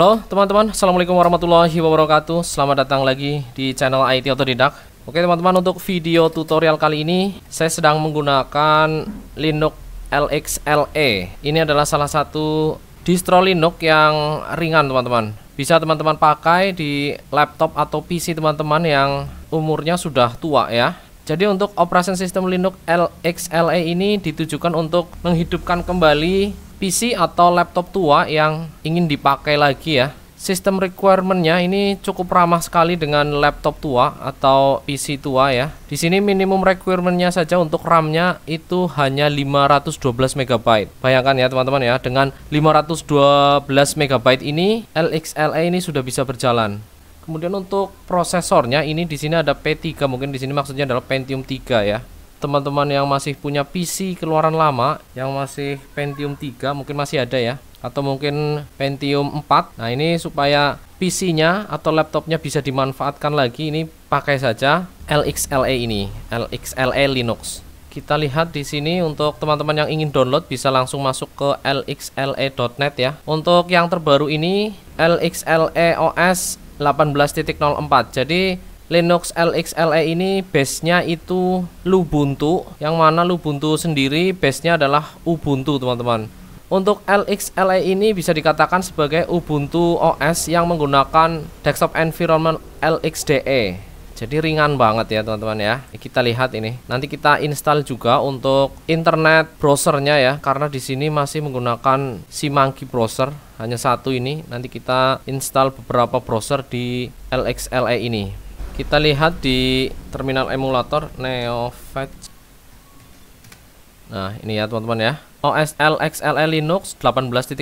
Halo teman-teman, Assalamualaikum warahmatullahi wabarakatuh Selamat datang lagi di channel IT Autodidak Oke teman-teman, untuk video tutorial kali ini Saya sedang menggunakan Linux LXLE Ini adalah salah satu distro Linux yang ringan teman-teman Bisa teman-teman pakai di laptop atau PC teman-teman yang umurnya sudah tua ya jadi untuk operasi sistem Linux LXLE ini ditujukan untuk menghidupkan kembali PC atau laptop tua yang ingin dipakai lagi ya sistem requirementnya ini cukup ramah sekali dengan laptop tua atau PC tua ya. Di sini minimum requirementnya saja untuk RAM-nya itu hanya 512 MB. Bayangkan ya teman-teman ya, dengan 512 MB ini LXLA e ini sudah bisa berjalan. Kemudian untuk prosesornya ini di sini ada P3 mungkin di sini maksudnya adalah Pentium 3 ya teman-teman yang masih punya PC keluaran lama yang masih Pentium 3 mungkin masih ada ya atau mungkin Pentium 4 nah ini supaya PC-nya atau laptopnya bisa dimanfaatkan lagi ini pakai saja LXLE ini LXLE Linux kita lihat di sini untuk teman-teman yang ingin download bisa langsung masuk ke lxle.net ya. Untuk yang terbaru ini LXLE OS 18.04. Jadi Linux LXLE ini base-nya itu Lubuntu, yang mana Lubuntu sendiri base-nya adalah Ubuntu, teman-teman. Untuk LXLE ini bisa dikatakan sebagai Ubuntu OS yang menggunakan desktop environment LXDE. Jadi ringan banget ya teman-teman ya. Kita lihat ini. Nanti kita install juga untuk internet browsernya ya, karena di sini masih menggunakan si Monkey browser hanya satu ini. Nanti kita install beberapa browser di LXLE ini kita lihat di terminal emulator Neofetch nah ini ya teman-teman ya OS LXLE Linux 18.04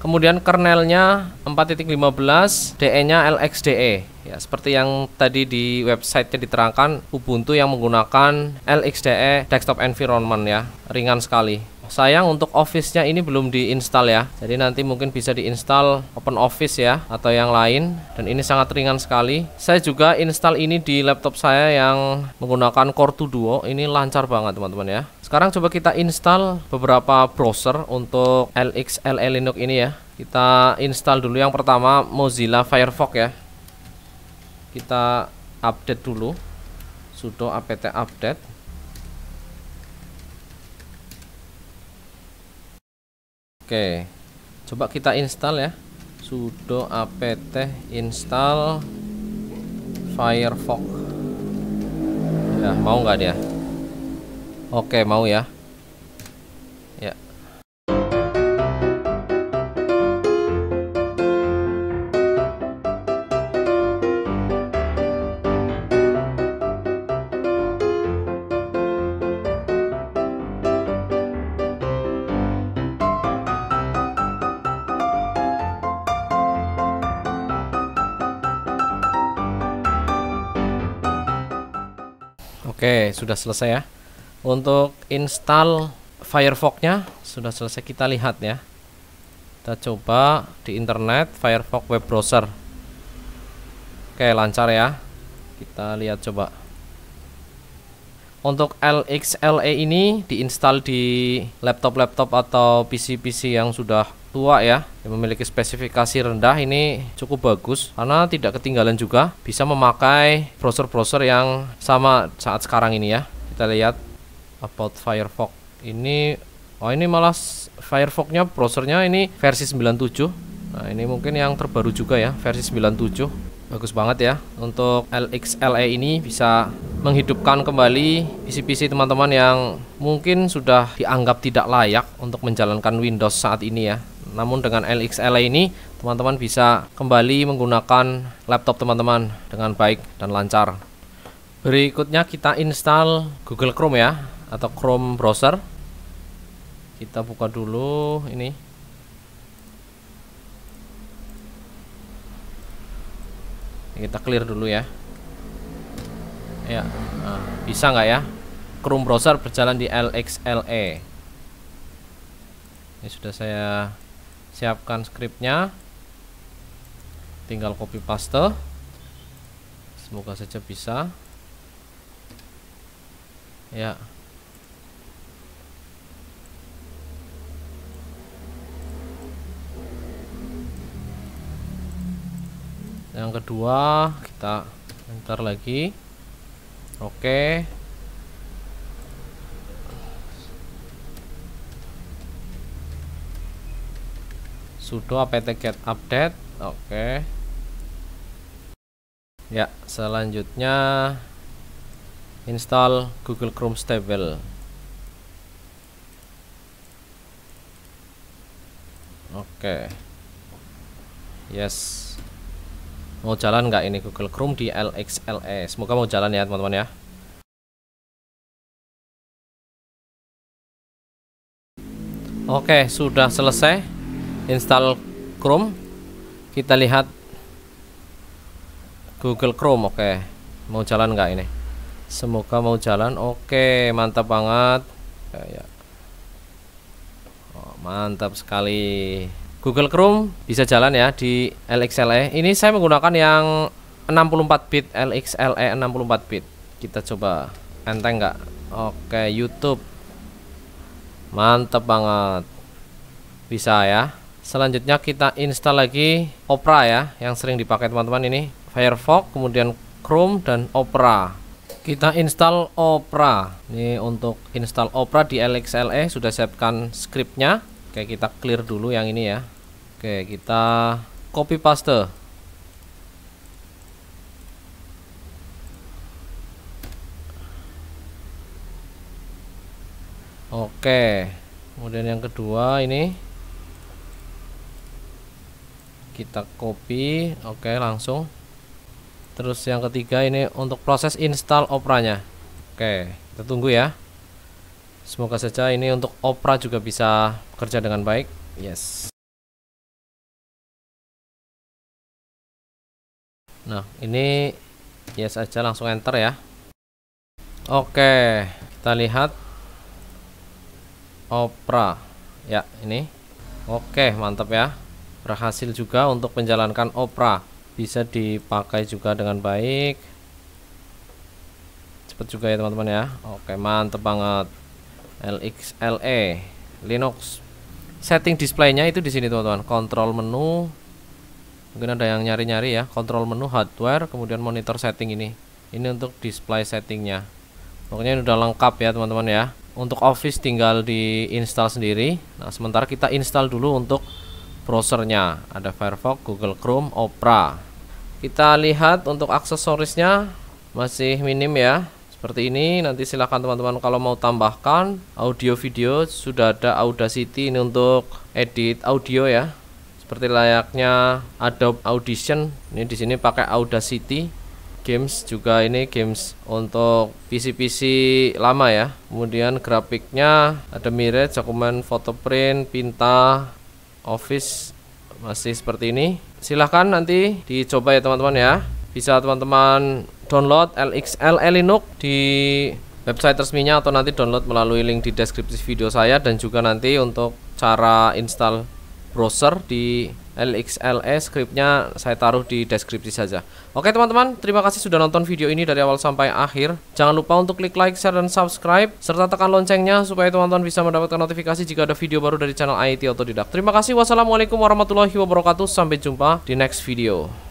kemudian kernelnya 4.15 DE nya LXDE ya seperti yang tadi di websitenya diterangkan Ubuntu yang menggunakan LXDE desktop environment ya ringan sekali sayang untuk Office-nya ini belum diinstal ya. Jadi nanti mungkin bisa diinstal Open Office ya atau yang lain dan ini sangat ringan sekali. Saya juga install ini di laptop saya yang menggunakan Core 2 Duo. Ini lancar banget teman-teman ya. Sekarang coba kita install beberapa browser untuk LXLE Linux ini ya. Kita install dulu yang pertama Mozilla Firefox ya. Kita update dulu sudo apt update Oke. Coba kita install ya. sudo apt install Firefox. Ya, mau nggak dia? Oke, mau ya. Ya, Oke, sudah selesai ya. Untuk install Firefox-nya sudah selesai kita lihat ya. Kita coba di internet Firefox web browser. Oke, lancar ya. Kita lihat coba. Untuk LXLE ini diinstal di laptop-laptop atau PC-PC yang sudah tua ya yang memiliki spesifikasi rendah ini cukup bagus karena tidak ketinggalan juga bisa memakai browser-browser yang sama saat sekarang ini ya kita lihat about Firefox ini oh ini malah Firefoxnya browsernya ini versi 97 nah ini mungkin yang terbaru juga ya versi 97 bagus banget ya untuk LXLE ini bisa menghidupkan kembali PC-PC teman-teman yang mungkin sudah dianggap tidak layak untuk menjalankan Windows saat ini ya namun dengan LXLA ini teman-teman bisa kembali menggunakan laptop teman-teman dengan baik dan lancar. Berikutnya kita install Google Chrome ya atau Chrome browser. Kita buka dulu ini. Kita clear dulu ya. Ya, nah, bisa nggak ya? Chrome browser berjalan di LXLE. Ini sudah saya siapkan scriptnya tinggal copy paste semoga saja bisa ya yang kedua kita enter lagi oke okay. sudo apt get update oke okay. ya selanjutnya install google chrome stable oke okay. yes mau jalan nggak ini google chrome di lxle semoga mau jalan ya teman-teman ya Oke, sudah selesai install Chrome kita lihat Google Chrome oke okay. mau jalan nggak ini semoga mau jalan oke okay, mantap banget ya, ya. Oh, mantap sekali Google Chrome bisa jalan ya di LXLE ini saya menggunakan yang 64 bit LXLE 64 bit kita coba enteng nggak oke okay, YouTube mantap banget bisa ya selanjutnya kita install lagi Opera ya yang sering dipakai teman-teman ini Firefox kemudian Chrome dan Opera kita install Opera ini untuk install Opera di LXLE sudah siapkan scriptnya oke kita clear dulu yang ini ya oke kita copy paste oke kemudian yang kedua ini kita copy oke okay, langsung terus yang ketiga ini untuk proses install operanya oke okay, kita tunggu ya semoga saja ini untuk opera juga bisa kerja dengan baik yes nah ini yes aja langsung enter ya oke okay, kita lihat opera ya ini Oke, mantap ya berhasil juga untuk menjalankan opera bisa dipakai juga dengan baik cepet juga ya teman-teman ya oke mantep banget LXLE Linux setting displaynya itu di sini teman-teman kontrol menu mungkin ada yang nyari-nyari ya kontrol menu hardware kemudian monitor setting ini ini untuk display settingnya pokoknya ini udah lengkap ya teman-teman ya untuk office tinggal di install sendiri nah sementara kita install dulu untuk browsernya ada Firefox, Google Chrome, Opera kita lihat untuk aksesorisnya masih minim ya seperti ini nanti silahkan teman-teman kalau mau tambahkan audio video sudah ada Audacity ini untuk edit audio ya seperti layaknya Adobe Audition ini di sini pakai Audacity games juga ini games untuk PC-PC lama ya kemudian grafiknya ada Mirage, dokumen foto print pinta office masih seperti ini silahkan nanti dicoba ya teman-teman ya bisa teman-teman download LXL Linux di website resminya atau nanti download melalui link di deskripsi video saya dan juga nanti untuk cara install browser di lxls scriptnya saya taruh di deskripsi saja Oke teman-teman terima kasih sudah nonton video ini dari awal sampai akhir Jangan lupa untuk klik like, share, dan subscribe Serta tekan loncengnya supaya teman-teman bisa mendapatkan notifikasi jika ada video baru dari channel IT Autodidak Terima kasih wassalamualaikum warahmatullahi wabarakatuh Sampai jumpa di next video